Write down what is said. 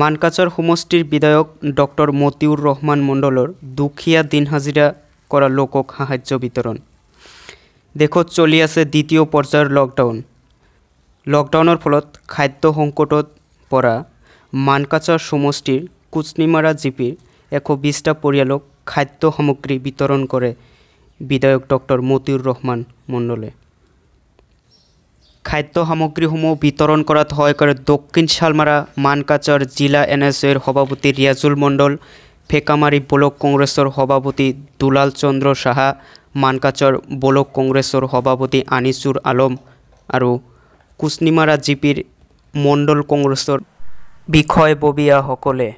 মানকাচৰ সমষ্টিৰ বিধায়ক ডক্টৰ মতিউৰ ৰহমান মণ্ডলৰ দুখীয়া দিন হাজিৰা কৰা লোকক সাহাৰ্য বিতৰণ দেশত চলি আছে দ্বিতীয় পৰ্যায়ৰ লকডাউন লকডাউনৰ ফলত খাদ্য সংকটত পৰা মানকাচৰ সমষ্টিৰ কুচনিমাৰা জিপিৰ এশ বিছটা পৰিয়ালক খাদ্য সামগ্ৰী বিতৰণ কৰে বিধায়ক ডক্টৰ মতিউৰ ৰহমান মণ্ডলে খাদ্য সামগ্ৰীসমূহ বিতৰণ কৰাত সহায় কৰে দক্ষিণ চালমাৰা মানকাছাৰ জিলা এন এছ এৰ সভাপতি ৰিয়াজুল মণ্ডল ফেকামাৰী ব্লক কংগ্ৰেছৰ সভাপতি দুলাল চন্দ্ৰ সাহা মানকাছাৰ ব্লক কংগ্ৰেছৰ সভাপতি আনিছুৰ আলম আৰু কুচনিমাৰা জি পিৰ মণ্ডল কংগ্ৰেছৰ বিষয়ববীয়াসকলে